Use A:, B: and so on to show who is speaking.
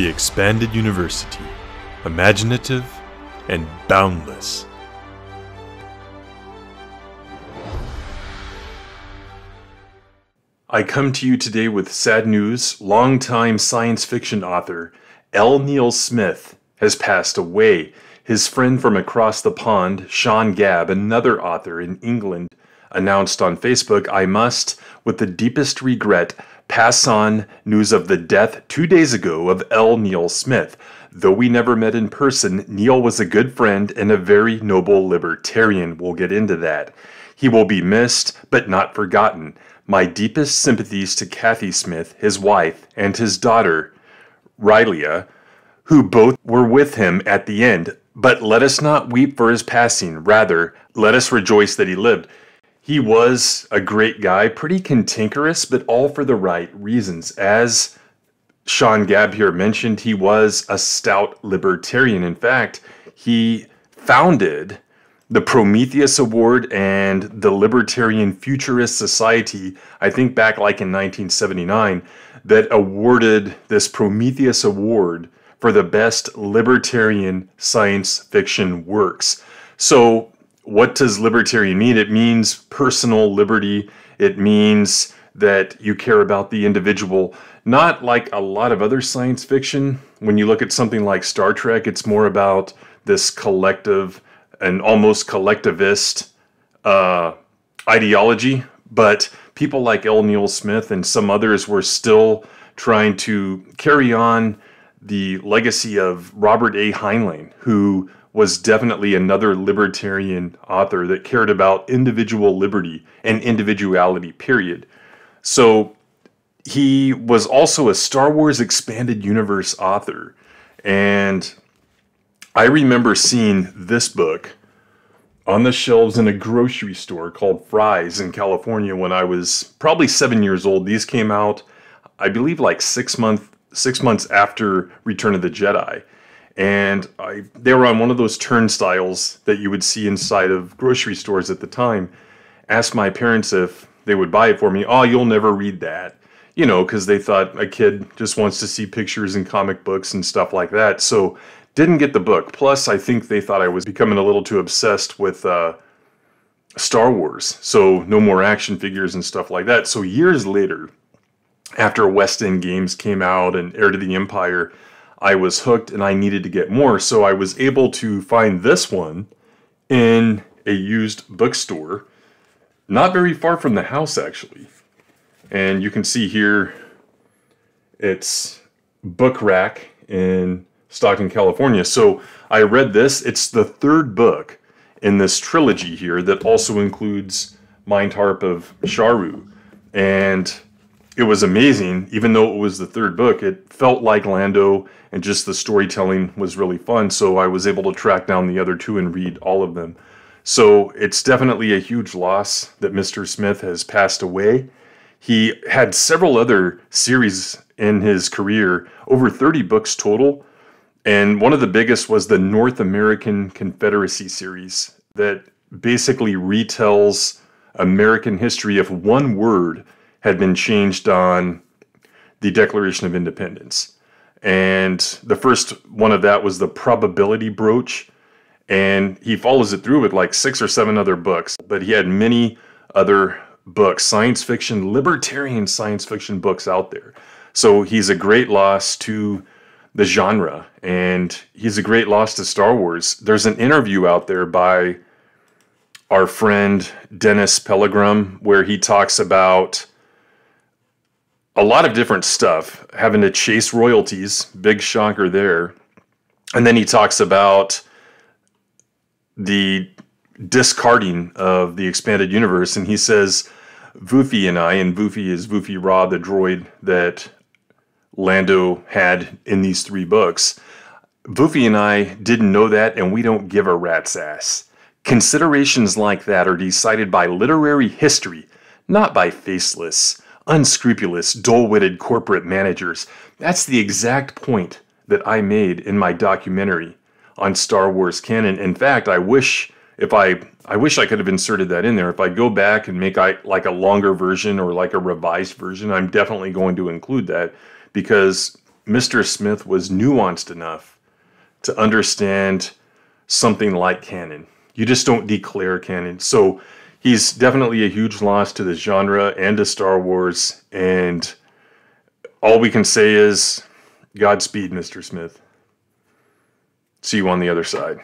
A: The expanded university, imaginative and boundless. I come to you today with sad news. Longtime science fiction author L. Neil Smith has passed away. His friend from across the pond, Sean Gabb, another author in England, announced on Facebook I must, with the deepest regret, pass on news of the death two days ago of L. Neil Smith. Though we never met in person, Neil was a good friend and a very noble libertarian. We'll get into that. He will be missed, but not forgotten. My deepest sympathies to Kathy Smith, his wife, and his daughter, Rylia, who both were with him at the end. But let us not weep for his passing, rather, let us rejoice that he lived he was a great guy, pretty cantankerous, but all for the right reasons. As Sean Gabb here mentioned, he was a stout libertarian. In fact, he founded the Prometheus Award and the Libertarian Futurist Society, I think back like in 1979, that awarded this Prometheus Award for the best libertarian science fiction works. So what does libertarian mean? It means personal liberty. It means that you care about the individual. Not like a lot of other science fiction. When you look at something like Star Trek, it's more about this collective and almost collectivist uh, ideology. But people like L. Neil Smith and some others were still trying to carry on the legacy of Robert A. Heinlein, who was definitely another libertarian author that cared about individual liberty and individuality, period. So he was also a Star Wars Expanded Universe author. And I remember seeing this book on the shelves in a grocery store called Fry's in California when I was probably seven years old. These came out, I believe, like six months six months after Return of the Jedi. And I, they were on one of those turnstiles that you would see inside of grocery stores at the time. Asked my parents if they would buy it for me. Oh, you'll never read that. You know, because they thought a kid just wants to see pictures and comic books and stuff like that. So didn't get the book. Plus, I think they thought I was becoming a little too obsessed with uh, Star Wars. So no more action figures and stuff like that. So years later, after West End Games came out and Heir to the Empire, I was hooked and I needed to get more. So I was able to find this one in a used bookstore, not very far from the house actually. And you can see here it's Book Rack in Stockton, California. So I read this. It's the third book in this trilogy here that also includes Mind Harp of Sharu. And it was amazing. Even though it was the third book, it felt like Lando, and just the storytelling was really fun. So I was able to track down the other two and read all of them. So it's definitely a huge loss that Mr. Smith has passed away. He had several other series in his career, over 30 books total. And one of the biggest was the North American Confederacy series that basically retells American history if one word had been changed on the Declaration of Independence. And the first one of that was the probability brooch. And he follows it through with like six or seven other books. But he had many other books, science fiction, libertarian science fiction books out there. So he's a great loss to the genre. And he's a great loss to Star Wars. There's an interview out there by our friend Dennis Pellegrim where he talks about a lot of different stuff, having to chase royalties, big shocker there. And then he talks about the discarding of the expanded universe, and he says, Voofy and I, and Voofy is Voofy Ra, the droid that Lando had in these three books. Voofy and I didn't know that, and we don't give a rat's ass. Considerations like that are decided by literary history, not by faceless unscrupulous, dull witted corporate managers. That's the exact point that I made in my documentary on Star Wars canon. In fact, I wish if I I wish I could have inserted that in there. If I go back and make I, like a longer version or like a revised version, I'm definitely going to include that because Mr. Smith was nuanced enough to understand something like canon. You just don't declare canon. So he's definitely a huge loss to the genre and to Star Wars. And all we can say is Godspeed, Mr. Smith. See you on the other side.